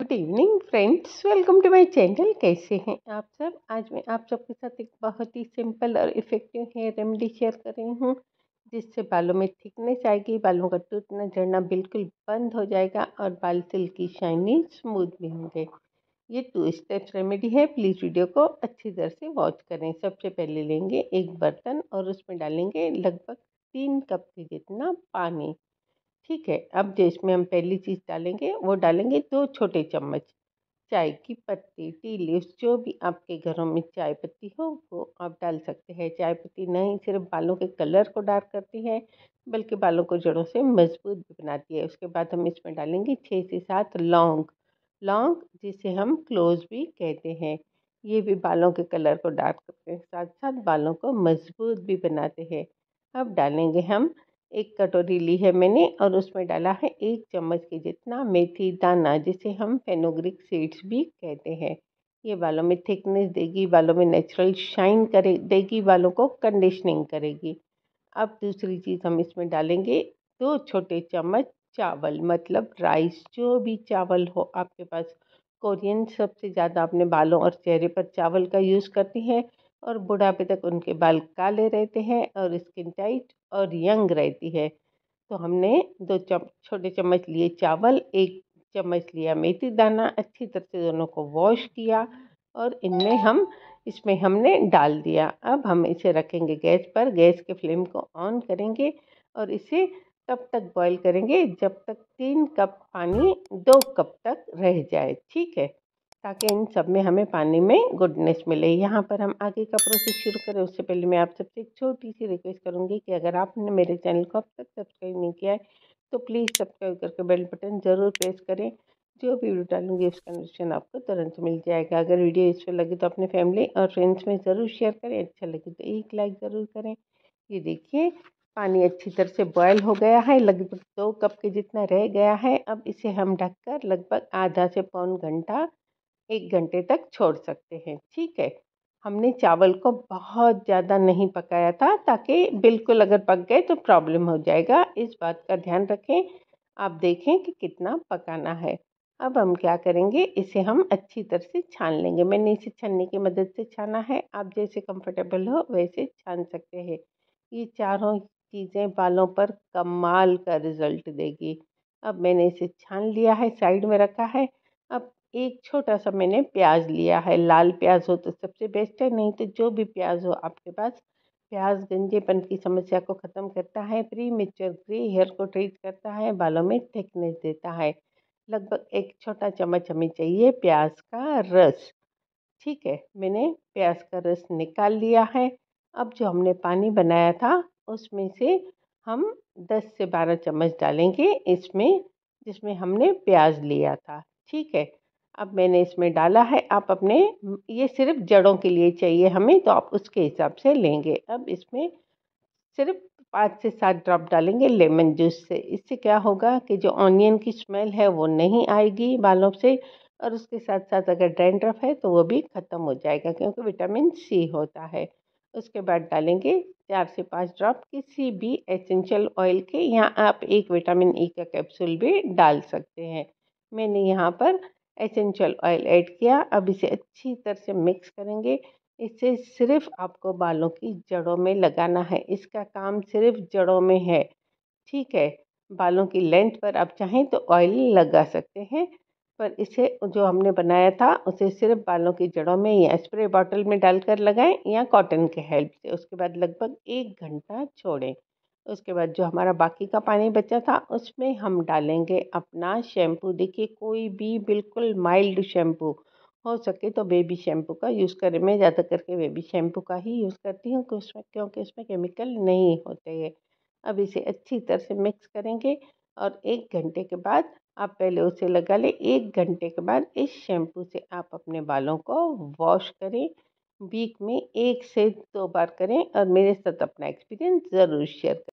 good evening friends welcome to my channel कैसे हैं आप सब आज मैं आप सबके साथ एक बहुत ही सिंपल और इफ़ेक्टिव हेयर रेमेडी शेयर कर रही हूँ जिससे बालों में थिकनेस आएगी बालों का टूटना झड़ना बिल्कुल बंद हो जाएगा और बाल सिल्की शाइनी स्मूथ भी होंगे ये टू स्टेप्स रेमेडी है प्लीज़ वीडियो को अच्छी तरह से वॉच करें सबसे पहले लेंगे एक बर्तन और उसमें डालेंगे लगभग तीन कप के जितना पानी ठीक है अब इसमें हम पहली चीज़ डालेंगे वो डालेंगे दो छोटे चम्मच चाय की पत्ती टी लीव्स जो भी आपके घरों में चाय पत्ती हो वो आप डाल सकते हैं चाय पत्ती नहीं सिर्फ बालों के कलर को डार्क करती है बल्कि बालों को जड़ों से मजबूत भी बनाती है उसके बाद हम इसमें डालेंगे छः से सात लौंग लौंग जिसे हम क्लोज भी कहते हैं ये भी बालों के कलर को डार्क करते हैं साथ साथ बालों को मजबूत भी बनाते हैं अब डालेंगे हम एक कटोरी ली है मैंने और उसमें डाला है एक चम्मच के जितना मेथी दाना जिसे हम फेनोग्रिक सीड्स भी कहते हैं ये बालों में थिकनेस देगी बालों में नेचुरल शाइन करे देगी बालों को कंडीशनिंग करेगी अब दूसरी चीज़ हम इसमें डालेंगे दो छोटे चम्मच चावल मतलब राइस जो भी चावल हो आपके पास कोरियन सबसे ज़्यादा अपने बालों और चेहरे पर चावल का यूज़ करती हैं और बुढ़ापे तक उनके बाल काले रहते हैं और स्किन टाइट और यंग रहती है तो हमने दो चम छोटे चम्मच लिए चावल एक चम्मच लिया मेथी दाना अच्छी तरह से दोनों को वॉश किया और इनमें हम इसमें हमने डाल दिया अब हम इसे रखेंगे गैस पर गैस के फ्लेम को ऑन करेंगे और इसे तब तक बॉईल करेंगे जब तक तीन कप पानी दो कप तक रह जाए ठीक है ताकि इन सब में हमें पानी में गुडनेस मिले यहाँ पर हम आगे का प्रोसेस शुरू करें उससे पहले मैं आप सबसे एक छोटी सी रिक्वेस्ट करूँगी कि अगर आपने मेरे चैनल को अब तक सब्सक्राइब नहीं किया है तो प्लीज़ सब्सक्राइब करके बेल बटन ज़रूर प्रेस करें जो भी वीडियो डालूंगी उसका नोटिफिकेशन आपको तुरंत मिल जाएगा अगर वीडियो इसको लगे तो अपने फैमिली और फ्रेंड्स में ज़रूर शेयर करें अच्छा लगे तो एक लाइक ज़रूर करें ये देखिए पानी अच्छी तरह से बॉयल हो गया है लगभग दो कप के जितना रह गया है अब इसे हम ढककर लगभग आधा से पौन घंटा एक घंटे तक छोड़ सकते हैं ठीक है हमने चावल को बहुत ज़्यादा नहीं पकाया था ताकि बिल्कुल अगर पक गए तो प्रॉब्लम हो जाएगा इस बात का ध्यान रखें आप देखें कि कितना पकाना है अब हम क्या करेंगे इसे हम अच्छी तरह से छान लेंगे मैंने इसे छनने की मदद से छाना है आप जैसे कंफर्टेबल हो वैसे छान सकते हैं ये चारों चीज़ें बालों पर कमाल का रिज़ल्ट देगी अब मैंने इसे छान लिया है साइड में रखा है अब एक छोटा सा मैंने प्याज लिया है लाल प्याज हो तो सबसे बेस्ट है नहीं तो जो भी प्याज हो आपके पास प्याज गंजेपन की समस्या को ख़त्म करता है प्री मेचर ग्रे हेयर को ट्रीट करता है बालों में थिकनेस देता है लगभग एक छोटा चम्मच हमें चाहिए प्याज का रस ठीक है मैंने प्याज का रस निकाल लिया है अब जो हमने पानी बनाया था उसमें से हम 10 से 12 चम्मच डालेंगे इसमें जिसमें हमने प्याज लिया था ठीक है अब मैंने इसमें डाला है आप अपने ये सिर्फ जड़ों के लिए चाहिए हमें तो आप उसके हिसाब से लेंगे अब इसमें सिर्फ पाँच से सात ड्रॉप डालेंगे लेमन जूस से इससे क्या होगा कि जो ऑनियन की स्मेल है वो नहीं आएगी बालों से और उसके साथ साथ अगर डैंड्रफ है तो वो भी ख़त्म हो जाएगा क्योंकि विटामिन सी होता है उसके बाद डालेंगे चार से पाँच ड्रॉप किसी भी एसेंशियल ऑयल के यहाँ आप एक विटामिन ई e का कैप्सूल भी डाल सकते हैं मैंने यहाँ पर एसेंशियल ऑयल ऐड किया अब इसे अच्छी तरह से मिक्स करेंगे इसे सिर्फ आपको बालों की जड़ों में लगाना है इसका काम सिर्फ जड़ों में है ठीक है बालों की लेंथ पर आप चाहें तो ऑयल लगा सकते हैं पर इसे जो हमने बनाया था उसे सिर्फ बालों की जड़ों में या स्प्रे बॉटल में डालकर लगाएं या कॉटन के हेल्प से उसके बाद लगभग एक घंटा छोड़ें उसके बाद जो हमारा बाकी का पानी बचा था उसमें हम डालेंगे अपना शैम्पू देखिए कोई भी बिल्कुल माइल्ड शैम्पू हो सके तो बेबी शैम्पू का यूज़ करें मैं ज़्यादा करके बेबी शैम्पू का ही यूज़ करती हूँ कि उसमें क्योंकि उसमें केमिकल नहीं होते हैं अब इसे अच्छी तरह से मिक्स करेंगे और एक घंटे के बाद आप पहले उसे लगा लें एक घंटे के बाद इस शैम्पू से आप अपने बालों को वॉश करें वीक में एक से दो बार करें और मेरे साथ अपना एक्सपीरियंस ज़रूर शेयर करें